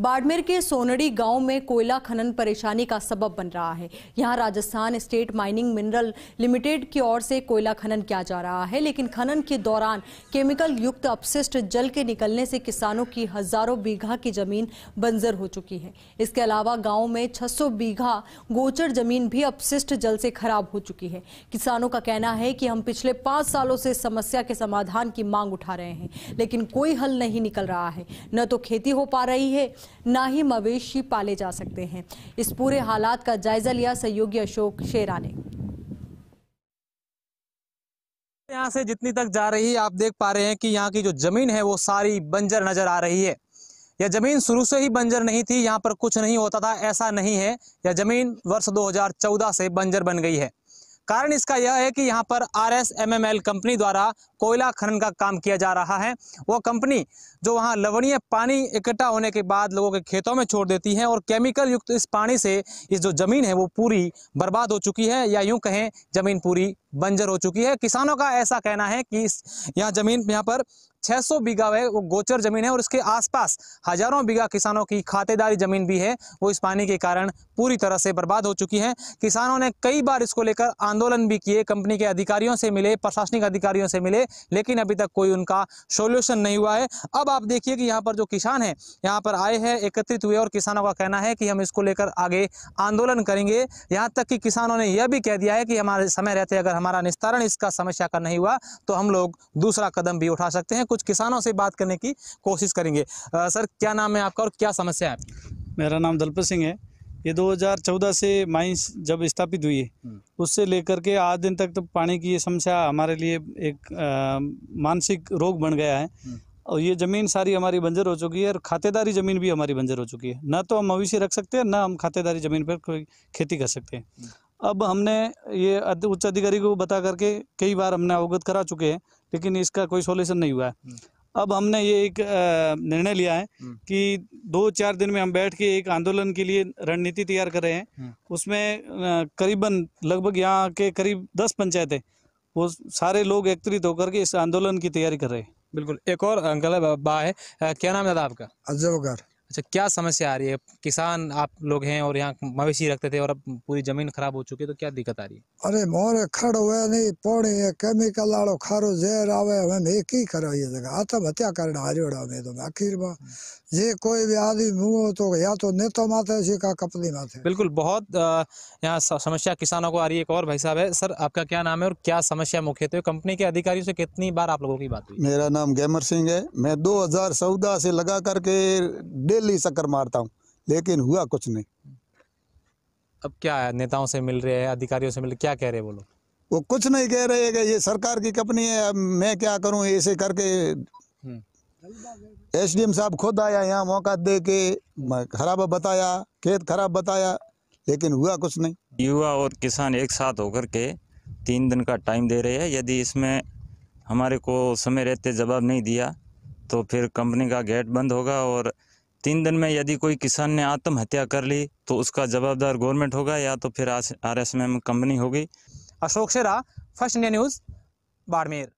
बाड़मेर के सोनड़ी गांव में कोयला खनन परेशानी का सबब बन रहा है यहां Rajasthan state mining mineral limited की ओर से कोयला खनन किया जा रहा है लेकिन खनन के दौरान केमिकल युक्त अपशिष्ट जल के निकलने से किसानों की हजारों बीघा की जमीन बंजर हो चुकी है इसके अलावा गांव में 600 बीघा गोचर जमीन भी अपशिष्ट जल से खराब हो चुकी है किसानों का कहना है कि हम पिछले पांच सालों से समस्या के समाधान की मांग उठा रहे हैं लेकिन कोई हल नहीं निकल रहा है न तो खेती हो पा रही है ना ही मवेशी पाले जा सकते हैं इस पूरे हालात का जायजा लिया सहयोगी अशोक शेरा ने यहाँ से जितनी तक जा रही है आप देख पा रहे हैं कि यहाँ की जो जमीन है वो सारी बंजर नजर आ रही है यह जमीन शुरू से ही बंजर नहीं थी यहाँ पर कुछ नहीं होता था ऐसा नहीं है यह जमीन वर्ष 2014 से बंजर बन गई है कारण इसका यह है कि यहाँ पर R S M M L company द्वारा कोयला खनन का काम किया जा रहा है वह कंपनी जो वहाँ लवणीय पानी इकट्ठा होने के बाद लोगों के खेतों में छोड़ देती है और केमिकल युक्त इस पानी से इस जो ज़मीन है वो पूरी बर्बाद हो चुकी है या यूं कहें ज़मीन पूरी बंजर हो चुकी है किसानों का ऐसा कहना है कि यहाँ ज़मीन यहाँ पर 600 बीघा है वो गोचर जमीन है और इसके आसपास हजारों बीघा किसानों की खातेदारी जमीन भी है वो इस पानी के कारण पूरी तरह से बर्बाद हो चुकी है किसानों ने कई बार इसको लेकर आंदोलन भी किए कंपनी के अधिकारियों से मिले प्रशासनिक अधिकारियों से मिले लेकिन अभी तक कोई उनका सोल्यूशन नहीं हुआ है अब आप देखिए कि यहाँ पर जो किसान है यहाँ पर आए हैं एकत्रित हुए और किसानों का कहना है कि हम इसको लेकर आगे आंदोलन करेंगे यहाँ तक कि किसानों ने यह भी कह दिया है कि हमारे समय रहते अगर हमारा निस्तारण इसका समस्या का नहीं हुआ तो हम लोग दूसरा कदम भी उठा सकते हैं कुछ कुछ किसानों से बात करने की कोशिश करेंगे आ, सर क्या नाम है आपका और क्या समस्या है मेरा नाम दलपत सिंह है ये 2014 से माइंस जब स्थापित हुई है हम्म। उससे लेकर के आज दिन तक तो पानी की ये समस्या हमारे लिए एक मानसिक रोग बन गया है हम्म। और ये ज़मीन सारी हमारी बंजर हो चुकी है और खातेदारी ज़मीन भी हमारी बंजर हो चुकी है ना तो हम मवेशी रख सकते हैं ना हम खातेदारी ज़मीन पर कोई खेती कर सकते हैं हम्म। अब हमने ये उच्च अधिकारी को बता करके कई बार हमने अवगत करा चुके हैं लेकिन इसका कोई सोल्यूशन नहीं हुआ है हम्म। अब हमने ये एक निर्णय लिया है हम्म। कि दो चार दिन में हम बैठ के एक आंदोलन के लिए रणनीति तैयार कर रहे हैं हम्म। उसमें करीबन लगभग यहाँ के करीब दस पंचायतें वो सारे लोग एकत्रित होकर के इस आंदोलन की तैयारी कर रहे हैं बिल्कुल एक और अंकल बा है क्या नाम है आपका अजय अच्छा क्या समस्या आ रही है किसान आप लोग हैं और यहाँ मवेशी रखते थे और अब पूरी जमीन खराब हो चुकी है तो क्या दिक्कत आ रही है अरे मोर खड़ हुए नहीं पौड़ी है केमिकल आड़ो खारो जहर आवे हमें एक ही करो ये जगह आत्महत्या करना उड़ा में तो आखिर में ये हम्म। कोई भी आदमी मुँह तो या तो नेतो माथे से का कपनी माथे बिल्कुल बहुत यहाँ समस्या किसानों को आ रही है एक और भाई साहब है सर आपका क्या नाम है और क्या समस्या मुख्य थे कंपनी के अधिकारियों से कितनी बार आप लोगों की बात हुई मेरा नाम गैमर सिंह है मैं दो से लगा करके डेली चक्कर मारता हूँ लेकिन हुआ कुछ नहीं अब क्या है नेताओं से मिल रहे हैं अधिकारियों से मिल क्या कह रहे बोलो वो कुछ नहीं कह रहे कि ये सरकार की कंपनी है मैं क्या करूं ऐसे करके हम्म। एस डी एम साहब खुद आया यहाँ मौका दे के खराब बताया खेत खराब बताया लेकिन हुआ कुछ नहीं युवा और किसान एक साथ होकर के तीन दिन का टाइम दे रहे हैं यदि इसमें हमारे को समय रहते जवाब नहीं दिया तो फिर कंपनी का गेट बंद होगा और तीन दिन में यदि कोई किसान ने आत्महत्या कर ली तो उसका जवाबदार गवर्नमेंट होगा या तो फिर आर एस एम कंपनी होगी Ashok Shera first India news Barmer